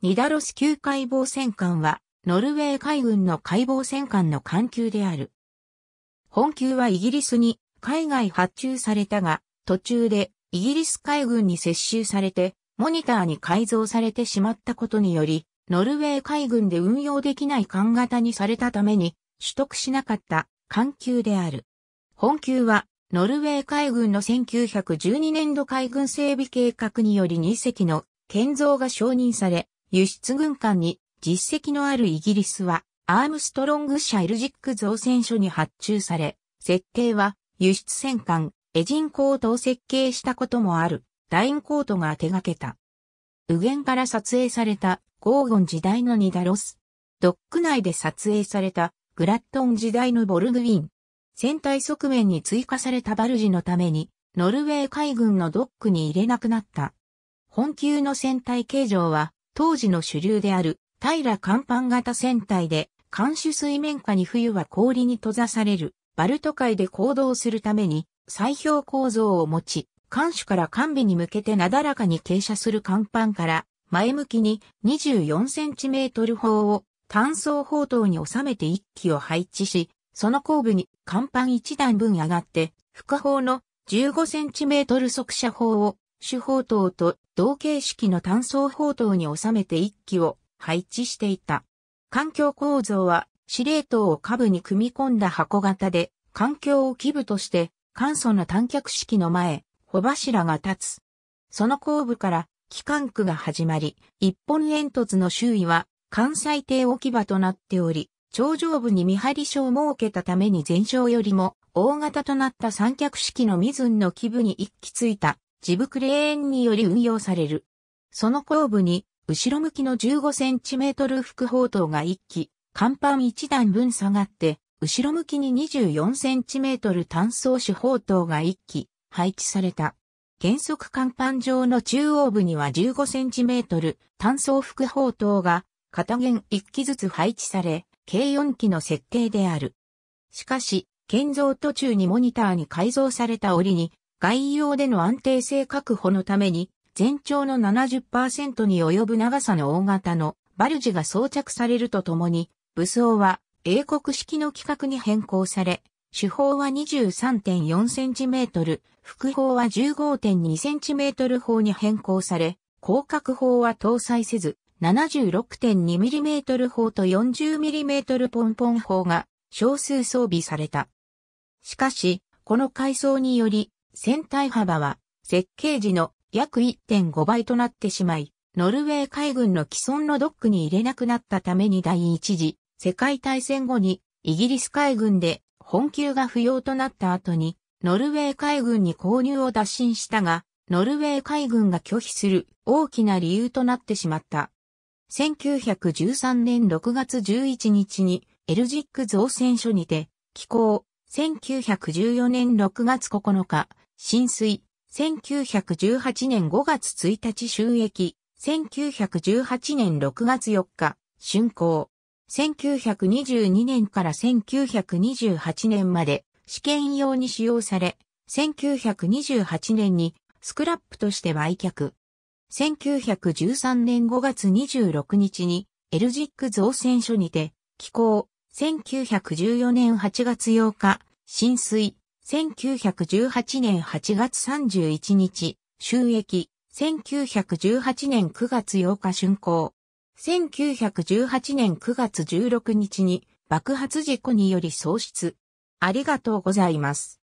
ニダロス級解剖戦艦は、ノルウェー海軍の解剖戦艦の艦級である。本級はイギリスに海外発注されたが、途中でイギリス海軍に接収されて、モニターに改造されてしまったことにより、ノルウェー海軍で運用できない艦型にされたために、取得しなかった艦級である。本級は、ノルウェー海軍の1912年度海軍整備計画により2隻の建造が承認され、輸出軍艦に実績のあるイギリスは、アームストロングシャイルジック造船所に発注され、設計は輸出戦艦、エジンコートを設計したこともある、ダインコートが手掛けた。右舷から撮影されたゴーゴン時代のニダロス。ドック内で撮影されたグラットン時代のボルグウィン。船体側面に追加されたバルジのために、ノルウェー海軍のドックに入れなくなった。本級の船体形状は、当時の主流である平甲板型船体で、艦首水面下に冬は氷に閉ざされる、バルト海で行動するために、砕氷構造を持ち、艦首から艦尾に向けてなだらかに傾斜する甲板から、前向きに24センチメートル砲を単装砲塔に収めて一機を配置し、その後部に甲板一段分上がって、副砲の15センチメートル速射砲を主砲塔と同形式の単装砲塔に収めて一機を配置していた。環境構造は司令塔を下部に組み込んだ箱型で、環境を基部として簡素な短脚式の前、帆柱が立つ。その後部から機関区が始まり、一本煙突の周囲は関西艇置き場となっており、頂上部に見張り所を設けたために前哨よりも大型となった三脚式のミズンの基部に一気ついたジブクレーンにより運用される。その後部に、後ろ向きの15センチメートル複砲塔が1機、甲板1段分下がって、後ろ向きに24センチメートル単装手砲塔が1機、配置された。原則甲板上の中央部には15センチメートル単装複砲塔が、片弦1機ずつ配置され、計4機の設計である。しかし、建造途中にモニターに改造された折に、外洋での安定性確保のために、全長の70%に及ぶ長さの大型のバルジが装着されるとともに、武装は英国式の規格に変更され、手法は 23.4cm、副砲は 15.2cm 砲に変更され、広角砲は搭載せず、76.2mm 砲と 40mm ポンポン砲が少数装備された。しかし、この改装により、船体幅は設計時の約1.5倍となってしまい、ノルウェー海軍の既存のドックに入れなくなったために第一次世界大戦後にイギリス海軍で本級が不要となった後にノルウェー海軍に購入を打診したが、ノルウェー海軍が拒否する大きな理由となってしまった。1913年6月11日にエルジック造船所にて、寄港、1914年6月9日、浸水、1918年5月1日収益、1918年6月4日、竣工。1922年から1928年まで試験用に使用され、1928年にスクラップとして売却。1913年5月26日にエルジック造船所にて、寄港。1914年8月8日、浸水。1918年8月31日、収益、1918年9月8日竣工。1918年9月16日に爆発事故により喪失。ありがとうございます。